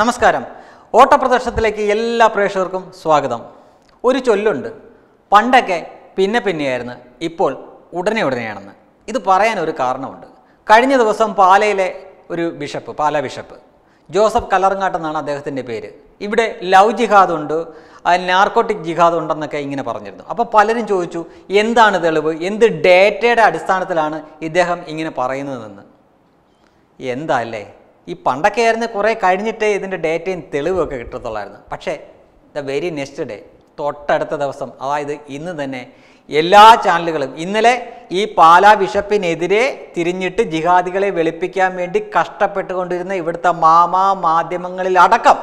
നമസ്കാരം ഓട്ടപ്രദർശനത്തിലേക്ക് എല്ലാ പ്രേക്ഷകർക്കും സ്വാഗതം ഒരു ചൊല്ലുണ്ട് പണ്ടൊക്കെ പിന്നെ പിന്നെയായിരുന്നു ഇപ്പോൾ ഉടനെ ഉടനെയാണെന്ന് ഇത് പറയാൻ ഒരു കാരണമുണ്ട് കഴിഞ്ഞ ദിവസം പാലയിലെ ഒരു ബിഷപ്പ് പാല ബിഷപ്പ് ജോസഫ് കലറങ്ങാട്ടെന്നാണ് അദ്ദേഹത്തിൻ്റെ പേര് ഇവിടെ ലവ് ജിഹാദ് ഉണ്ട് നാർക്കോട്ടിക് ജിഹാദ് ഉണ്ടെന്നൊക്കെ ഇങ്ങനെ പറഞ്ഞിരുന്നു അപ്പോൾ പലരും ചോദിച്ചു എന്താണ് തെളിവ് എന്ത് ഡേറ്റയുടെ അടിസ്ഥാനത്തിലാണ് ഇദ്ദേഹം ഇങ്ങനെ പറയുന്നതെന്ന് എന്താ അല്ലേ ഈ പണ്ടൊക്കെ ആയിരുന്നു കുറേ കഴിഞ്ഞിട്ടേ ഇതിൻ്റെ ഡേറ്റയും തെളിവൊക്കെ കിട്ടത്തുള്ളായിരുന്നു പക്ഷേ ദ വെരി നെക്സ്റ്റ് ഡേ തൊട്ടടുത്ത ദിവസം അതായത് ഇന്ന് തന്നെ എല്ലാ ചാനലുകളും ഇന്നലെ ഈ പാലാ ബിഷപ്പിനെതിരെ തിരിഞ്ഞിട്ട് ജിഹാദികളെ വെളുപ്പിക്കാൻ വേണ്ടി കഷ്ടപ്പെട്ടുകൊണ്ടിരുന്ന ഇവിടുത്തെ മാമാ മാധ്യമങ്ങളിലടക്കം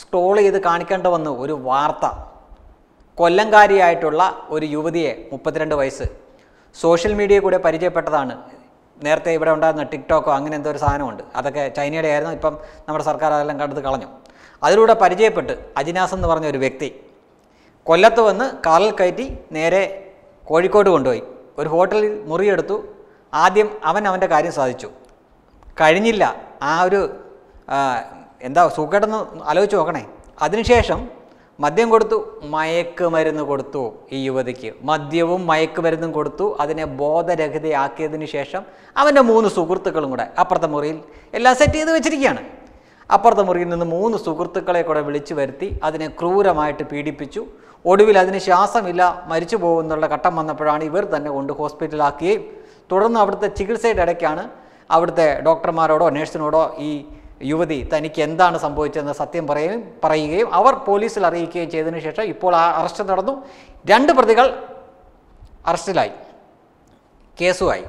സ്ക്രോൾ ചെയ്ത് കാണിക്കേണ്ട വന്നു ഒരു വാർത്ത കൊല്ലംകാരിയായിട്ടുള്ള ഒരു യുവതിയെ മുപ്പത്തിരണ്ട് വയസ്സ് സോഷ്യൽ മീഡിയ കൂടെ പരിചയപ്പെട്ടതാണ് നേരത്തെ ഇവിടെ ഉണ്ടായിരുന്ന ടിക്ടോക്കോ അങ്ങനെ എന്തോ ഒരു സാധനമുണ്ട് അതൊക്കെ ചൈനയുടെ ആയിരുന്നു ഇപ്പം നമ്മുടെ സർക്കാർ അതെല്ലാം കണ്ടത് കളഞ്ഞു അതിലൂടെ പരിചയപ്പെട്ട് അജിനാസ് എന്ന് പറഞ്ഞ ഒരു വ്യക്തി കൊല്ലത്ത് വന്ന് കാറിൽ കയറ്റി നേരെ കോഴിക്കോട് കൊണ്ടുപോയി ഒരു ഹോട്ടലിൽ മുറിയെടുത്തു ആദ്യം അവൻ അവൻ്റെ കാര്യം സാധിച്ചു കഴിഞ്ഞില്ല ആ ഒരു എന്താ സുഖേടെന്ന് ആലോചിച്ച് നോക്കണേ അതിനുശേഷം മദ്യം കൊടുത്തു മയക്കുമരുന്ന് കൊടുത്തു ഈ യുവതിക്ക് മദ്യവും മയക്കുമരുന്നും കൊടുത്തു അതിനെ ബോധരഹിതയാക്കിയതിന് ശേഷം അവൻ്റെ മൂന്ന് സുഹൃത്തുക്കളും കൂടെ അപ്പുറത്തെ മുറിയിൽ എല്ലാം സെറ്റ് ചെയ്ത് വെച്ചിരിക്കുകയാണ് അപ്പുറത്തെ മുറിയിൽ നിന്ന് മൂന്ന് സുഹൃത്തുക്കളെ കൂടെ വിളിച്ചു വരുത്തി അതിനെ ക്രൂരമായിട്ട് പീഡിപ്പിച്ചു ഒടുവിൽ അതിന് ശ്വാസമില്ല മരിച്ചു പോകുന്നുള്ള ഘട്ടം വന്നപ്പോഴാണ് ഇവർ തന്നെ കൊണ്ട് ഹോസ്പിറ്റലാക്കുകയും തുടർന്ന് അവിടുത്തെ ചികിത്സയുടെ ഇടയ്ക്കാണ് അവിടുത്തെ ഡോക്ടർമാരോടോ നേഴ്സിനോടോ ഈ യുവതി തനിക്ക് എന്താണ് സംഭവിച്ചതെന്ന് സത്യം പറയുകയും പറയുകയും അവർ പോലീസിൽ അറിയിക്കുകയും ചെയ്തതിനു ശേഷം ഇപ്പോൾ ആ അറസ്റ്റ് നടന്നു രണ്ട് പ്രതികൾ അറസ്റ്റിലായി കേസുമായി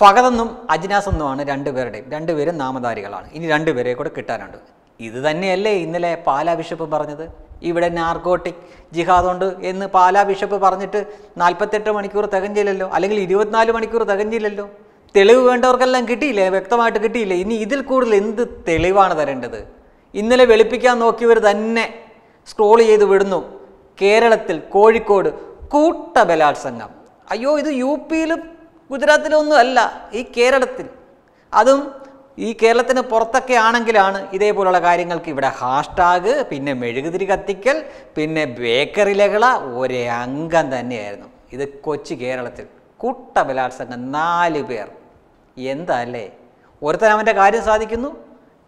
ഫഗതെന്നും അജിനാസെന്നുമാണ് രണ്ടുപേരുടെയും രണ്ടുപേരും നാമധാരികളാണ് ഇനി രണ്ടുപേരെ കൂടെ കിട്ടാനുണ്ട് ഇത് തന്നെയല്ലേ ഇന്നലെ പാലാ ബിഷപ്പ് പറഞ്ഞത് ഇവിടെ നാർക്കോട്ടിക് ജിഹാദുണ്ട് എന്ന് പാലാ ബിഷപ്പ് പറഞ്ഞിട്ട് നാൽപ്പത്തെട്ട് മണിക്കൂർ തികഞ്ഞില്ലല്ലോ അല്ലെങ്കിൽ ഇരുപത്തിനാല് മണിക്കൂർ തികഞ്ഞില്ലല്ലോ തെളിവ് വേണ്ടവർക്കെല്ലാം കിട്ടിയില്ലേ വ്യക്തമായിട്ട് കിട്ടിയില്ലേ ഇനി ഇതിൽ കൂടുതൽ എന്ത് തെളിവാണ് തരേണ്ടത് ഇന്നലെ വെളുപ്പിക്കാൻ നോക്കിയവർ തന്നെ സ്ക്രോൾ ചെയ്ത് വിടുന്നു കേരളത്തിൽ കോഴിക്കോട് കൂട്ട ബലാത്സംഗം അയ്യോ ഇത് യു പിയിലും ഗുജറാത്തിലും ഒന്നും അല്ല ഈ കേരളത്തിൽ അതും ഈ കേരളത്തിന് പുറത്തൊക്കെ ആണെങ്കിലാണ് ഇതേപോലുള്ള കാര്യങ്ങൾക്ക് ഇവിടെ ഹാഷ്ടാഗ് പിന്നെ മെഴുകുതിരി കത്തിക്കൽ പിന്നെ ബേക്കറി ലഹള ഒരേ അംഗം തന്നെയായിരുന്നു ഇത് കൊച്ചി കേരളത്തിൽ കൂട്ട ബലാത്സംഗം നാല് പേർ എന്താ അല്ലേ ഒരുത്തൻ അവൻ്റെ കാര്യം സാധിക്കുന്നു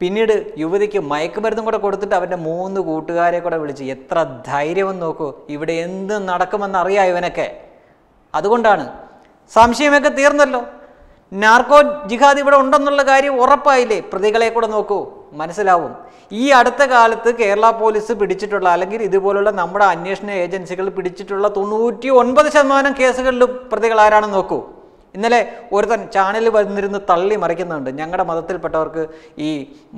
പിന്നീട് യുവതിക്ക് മയക്കുമരുന്നും കൂടെ കൊടുത്തിട്ട് അവൻ്റെ മൂന്ന് കൂട്ടുകാരെ കൂടെ വിളിച്ച് എത്ര ധൈര്യമെന്ന് നോക്കൂ ഇവിടെ എന്ത് അറിയാം ഇവനൊക്കെ അതുകൊണ്ടാണ് സംശയമൊക്കെ തീർന്നല്ലോ നാർക്കോ ജിഹാദ് ഇവിടെ ഉണ്ടെന്നുള്ള കാര്യം ഉറപ്പായില്ലേ പ്രതികളെ കൂടെ നോക്കൂ മനസ്സിലാവും ഈ അടുത്ത കാലത്ത് കേരള പോലീസ് പിടിച്ചിട്ടുള്ള അല്ലെങ്കിൽ ഇതുപോലുള്ള നമ്മുടെ അന്വേഷണ ഏജൻസികൾ പിടിച്ചിട്ടുള്ള തൊണ്ണൂറ്റി ഒൻപത് ശതമാനം കേസുകളിലും പ്രതികൾ ആരാണെന്ന് നോക്കൂ ഇന്നലെ ഒരുത്തൻ ചാനലിൽ വന്നിരുന്ന് തള്ളി മറിക്കുന്നുണ്ട് ഞങ്ങളുടെ മതത്തിൽപ്പെട്ടവർക്ക് ഈ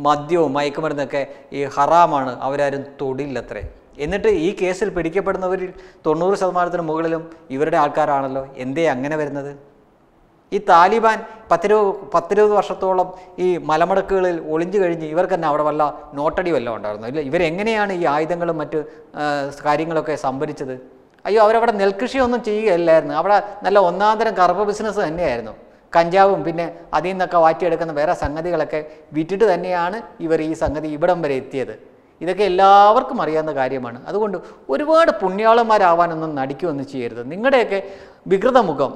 മദ്യവും മയക്കുമരുന്നൊക്കെ ഈ ഹറാമാണ് അവരാരും തൊടില്ലത്രേ എന്നിട്ട് ഈ കേസിൽ പിടിക്കപ്പെടുന്നവരിൽ തൊണ്ണൂറ് ശതമാനത്തിന് മുകളിലും ഇവരുടെ ആൾക്കാരാണല്ലോ എന്തേ അങ്ങനെ വരുന്നത് ഈ താലിബാൻ പത്തിരുപത് പത്തിരുപത് വർഷത്തോളം ഈ മലമടക്കുകളിൽ ഒളിഞ്ഞു കഴിഞ്ഞ് ഇവർക്ക് തന്നെ അവിടെ വല്ല നോട്ടടി വല്ലതും ഉണ്ടായിരുന്നു ഇല്ല ഇവരെങ്ങനെയാണ് ഈ ആയുധങ്ങളും മറ്റ് കാര്യങ്ങളൊക്കെ സംഭരിച്ചത് അയ്യോ അവരവിടെ നെൽകൃഷിയൊന്നും ചെയ്യുകയല്ലായിരുന്നു അവിടെ നല്ല ഒന്നാന്തരം കറുപ്പ് ബിസിനസ് തന്നെയായിരുന്നു കഞ്ചാവും പിന്നെ അതിൽ നിന്നൊക്കെ വാറ്റിയെടുക്കുന്ന വേറെ സംഗതികളൊക്കെ വിറ്റിട്ട് തന്നെയാണ് ഇവർ ഈ സംഗതി ഇവിടം വരെ എത്തിയത് ഇതൊക്കെ എല്ലാവർക്കും അറിയാവുന്ന കാര്യമാണ് അതുകൊണ്ട് ഒരുപാട് പുണ്യാളന്മാരാവാനൊന്നും നടിക്കുമൊന്നും ചെയ്യരുത് നിങ്ങളുടെയൊക്കെ വികൃതമുഖം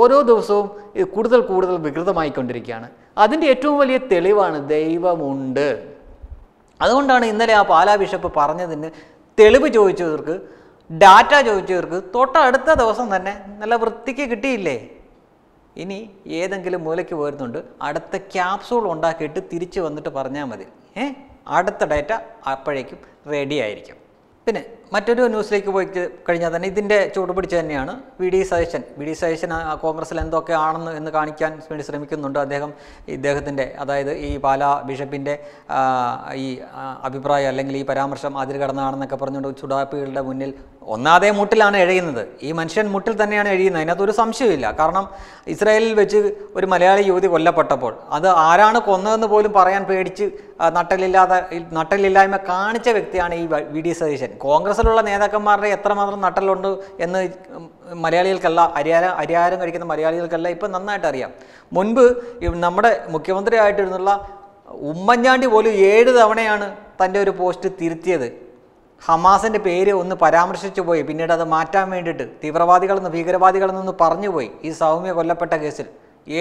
ഓരോ ദിവസവും കൂടുതൽ കൂടുതൽ വികൃതമായിക്കൊണ്ടിരിക്കുകയാണ് അതിൻ്റെ ഏറ്റവും വലിയ തെളിവാണ് ദൈവമുണ്ട് അതുകൊണ്ടാണ് ഇന്നലെ ആ പാലാ ബിഷപ്പ് പറഞ്ഞതിന് തെളിവ് ചോദിച്ചവർക്ക് ഡാറ്റ ചോദിച്ചവർക്ക് തൊട്ടടുത്ത ദിവസം തന്നെ നല്ല വൃത്തിക്ക് കിട്ടിയില്ലേ ഇനി ഏതെങ്കിലും മൂലയ്ക്ക് പോയിരുന്നുണ്ട് അടുത്ത ക്യാപ്സൂൾ ഉണ്ടാക്കിയിട്ട് തിരിച്ച് വന്നിട്ട് പറഞ്ഞാൽ മതി ഏ അടുത്ത ഡാറ്റ അപ്പോഴേക്കും റെഡി ആയിരിക്കും പിന്നെ മറ്റൊരു ന്യൂസിലേക്ക് പോയി കഴിഞ്ഞാൽ തന്നെ ഇതിൻ്റെ ചൂട് പിടിച്ച് തന്നെയാണ് V D Satheesan V D Satheesan കോൺഗ്രസിൽ എന്തൊക്കെ ആണെന്ന് എന്ന് കാണിക്കാൻ വേണ്ടി ശ്രമിക്കുന്നുണ്ട് അദ്ദേഹം ഇദ്ദേഹത്തിൻ്റെ അതായത് ഈ പാല ബിഷപ്പിൻ്റെ ഈ അഭിപ്രായം അല്ലെങ്കിൽ ഈ പരാമർശം അതിൽ കടന്നാണെന്നൊക്കെ പറഞ്ഞുകൊണ്ട് ചുടാപ്പികളുടെ മുന്നിൽ ഒന്നാതെ മുട്ടിലാണ് എഴയുന്നത് ഈ മനുഷ്യൻ മുട്ടിൽ തന്നെയാണ് എഴുതുന്നത് അതിനകത്തൊരു സംശയമില്ല കാരണം ഇസ്രായേലിൽ വെച്ച് ഒരു മലയാളി യുവതി കൊല്ലപ്പെട്ടപ്പോൾ അത് ആരാണ് കൊന്നതെന്ന് പോലും പറയാൻ പേടിച്ച് നട്ടലില്ലാതെ നട്ടലില്ലായ്മ കാണിച്ച വ്യക്തിയാണ് ഈ വി ഡി സജേഷൻ കോൺഗ്രസ് കോൺഗ്രസിലുള്ള നേതാക്കന്മാരുടെ എത്രമാത്രം നട്ടലുണ്ട് എന്ന് മലയാളികൾക്കല്ല അരിയാര അരിയാരം കഴിക്കുന്ന മലയാളികൾക്കല്ല ഇപ്പം നന്നായിട്ട് അറിയാം മുൻപ് നമ്മുടെ മുഖ്യമന്ത്രി ആയിട്ടിരുന്നുള്ള ഉമ്മൻചാണ്ടി പോലും ഏഴ് തവണയാണ് തൻ്റെ ഒരു പോസ്റ്റ് തിരുത്തിയത് ഹമാസിൻ്റെ പേര് ഒന്ന് പരാമർശിച്ചു പോയി പിന്നീട് അത് മാറ്റാൻ വേണ്ടിയിട്ട് തീവ്രവാദികളെന്ന് ഭീകരവാദികളെന്നൊന്ന് പറഞ്ഞുപോയി ഈ സൗമ്യ കൊല്ലപ്പെട്ട കേസിൽ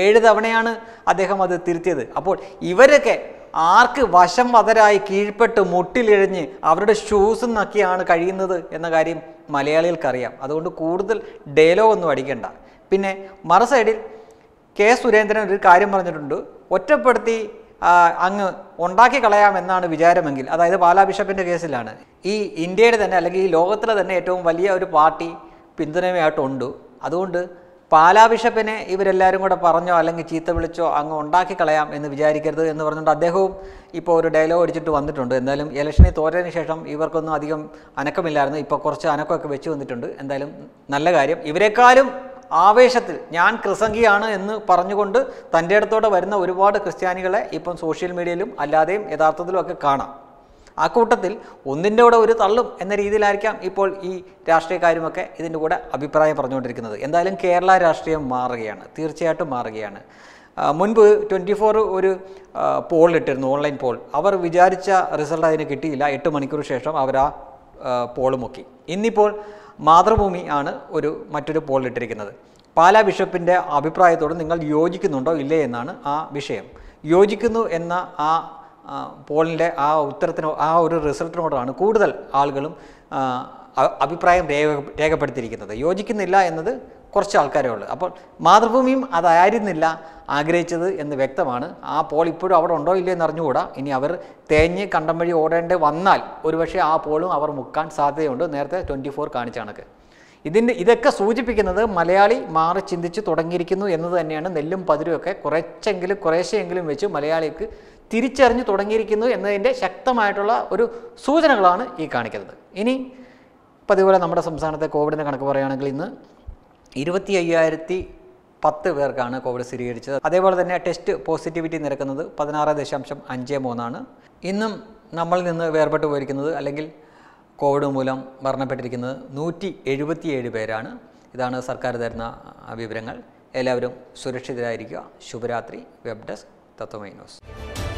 ഏഴ് തവണയാണ് അദ്ദേഹം അത് തിരുത്തിയത് അപ്പോൾ ഇവരൊക്കെ ആർക്ക് വശം വതരായി കീഴ്പ്പെട്ട് മുട്ടിലിഴഞ്ഞ് അവരുടെ ഷൂസ് നക്കിയാണ് കഴിയുന്നത് എന്ന കാര്യം മലയാളികൾക്കറിയാം അതുകൊണ്ട് കൂടുതൽ ഡയലോഗ് ഒന്നും അടിക്കണ്ട പിന്നെ മറ സൈഡിൽ കെ സുരേന്ദ്രൻ ഒരു കാര്യം പറഞ്ഞിട്ടുണ്ട് ഒറ്റപ്പെടുത്തി അങ്ങ് ഉണ്ടാക്കി കളയാമെന്നാണ് വിചാരമെങ്കിൽ അതായത് പാലാ ബിഷപ്പിൻ്റെ കേസിലാണ് ഈ ഇന്ത്യയുടെ തന്നെ അല്ലെങ്കിൽ ഈ ലോകത്തിലെ തന്നെ ഏറ്റവും വലിയ ഒരു പാർട്ടി പിന്തുണയുമായിട്ടുണ്ട് അതുകൊണ്ട് പാലാ ബിഷപ്പിനെ ഇവരെല്ലാവരും കൂടെ പറഞ്ഞോ അല്ലെങ്കിൽ ചീത്ത വിളിച്ചോ അങ്ങ് ഉണ്ടാക്കി കളയാം എന്ന് വിചാരിക്കരുത് എന്ന് പറഞ്ഞുകൊണ്ട് അദ്ദേഹവും ഇപ്പോൾ ഒരു ഡയലോഗ് അടിച്ചിട്ട് വന്നിട്ടുണ്ട് എന്തായാലും ഇലക്ഷനിൽ തോറ്റതിന് ശേഷം ഇവർക്കൊന്നും അധികം അനക്കമില്ലായിരുന്നു ഇപ്പോൾ കുറച്ച് അനക്കമൊക്കെ വെച്ച് വന്നിട്ടുണ്ട് എന്തായാലും നല്ല കാര്യം ഇവരെക്കാളും ആവേശത്തിൽ ഞാൻ ക്രിസംഗിയാണ് എന്ന് പറഞ്ഞുകൊണ്ട് തൻ്റെ അടുത്തോടെ വരുന്ന ഒരുപാട് ക്രിസ്ത്യാനികളെ ഇപ്പം സോഷ്യൽ മീഡിയയിലും അല്ലാതെയും യഥാർത്ഥത്തിലും ഒക്കെ കാണാം ആ കൂട്ടത്തിൽ ഒന്നിൻ്റെ കൂടെ ഒരു തള്ളും എന്ന രീതിയിലായിരിക്കാം ഇപ്പോൾ ഈ രാഷ്ട്രീയക്കാരുമൊക്കെ ഇതിൻ്റെ കൂടെ അഭിപ്രായം പറഞ്ഞുകൊണ്ടിരിക്കുന്നത് എന്തായാലും കേരള രാഷ്ട്രീയം മാറുകയാണ് തീർച്ചയായിട്ടും മാറുകയാണ് മുൻപ് ട്വൻറ്റി ഫോർ ഒരു പോൾ ഇട്ടിരുന്നു ഓൺലൈൻ പോൾ അവർ വിചാരിച്ച റിസൾട്ട് അതിന് കിട്ടിയില്ല എട്ട് മണിക്കൂർ ശേഷം അവർ ആ പോൾ മുക്കി ഇന്നിപ്പോൾ മാതൃഭൂമി ആണ് ഒരു മറ്റൊരു പോൾ ഇട്ടിരിക്കുന്നത് പാലാ ബിഷപ്പിൻ്റെ അഭിപ്രായത്തോട് നിങ്ങൾ യോജിക്കുന്നുണ്ടോ ഇല്ലേ എന്നാണ് ആ വിഷയം യോജിക്കുന്നു എന്ന ആ പോളിൻ്റെ ആ ഉത്തരത്തിനോ ആ ഒരു റിസൾട്ടിനോടാണ് കൂടുതൽ ആളുകളും അഭിപ്രായം രേഖ രേഖപ്പെടുത്തിയിരിക്കുന്നത് യോജിക്കുന്നില്ല എന്നത് കുറച്ച് ആൾക്കാരേ ഉള്ളൂ അപ്പോൾ മാതൃഭൂമിയും അതായിരുന്നില്ല ആഗ്രഹിച്ചത് എന്ന് വ്യക്തമാണ് ആ പോൾ ഇപ്പോഴും അവിടെ ഉണ്ടോ ഇല്ലയോ എന്ന് അറിഞ്ഞുകൂടാ ഇനി അവർ തേഞ്ഞ് കണ്ടം വഴി ഓടേണ്ടി വന്നാൽ ഒരുപക്ഷെ ആ പോളും അവർ മുക്കാൻ സാധ്യതയുണ്ട് നേരത്തെ ട്വൻറ്റി ഫോർ കാണിച്ചാണക്ക് ഇതിൻ്റെ ഇതൊക്കെ സൂചിപ്പിക്കുന്നത് മലയാളി മാറി ചിന്തിച്ച് തുടങ്ങിയിരിക്കുന്നു എന്നത് തന്നെയാണ് നെല്ലും പതിരും ഒക്കെ കുറച്ചെങ്കിലും കുറേശ്ശെങ്കിലും വെച്ച് മലയാളിക്ക് തിരിച്ചറിഞ്ഞു തുടങ്ങിയിരിക്കുന്നു എന്നതിൻ്റെ ശക്തമായിട്ടുള്ള ഒരു സൂചനകളാണ് ഈ കാണിക്കുന്നത് ഇനി ഇപ്പം അതുപോലെ നമ്മുടെ സംസ്ഥാനത്തെ കോവിഡിൻ്റെ കണക്ക് പറയുകയാണെങ്കിൽ ഇന്ന് ഇരുപത്തി അയ്യായിരത്തി പത്ത് പേർക്കാണ് കോവിഡ് സ്ഥിരീകരിച്ചത് അതേപോലെ തന്നെ ടെസ്റ്റ് പോസിറ്റിവിറ്റി നിരക്കുന്നത് പതിനാറ് ദശാംശം അഞ്ച് മൂന്നാണ് ഇന്നും നമ്മളിൽ നിന്ന് വേർപെട്ട് പോയിരിക്കുന്നത് അല്ലെങ്കിൽ കോവിഡ് മൂലം മരണപ്പെട്ടിരിക്കുന്നത് നൂറ്റി എഴുപത്തിയേഴ് പേരാണ് ഇതാണ് സർക്കാർ തരുന്ന വിവരങ്ങൾ എല്ലാവരും സുരക്ഷിതരായിരിക്കുക ശുഭരാത്രി വെബ് ഡെസ്ക് തത്വമൈ ന്യൂസ്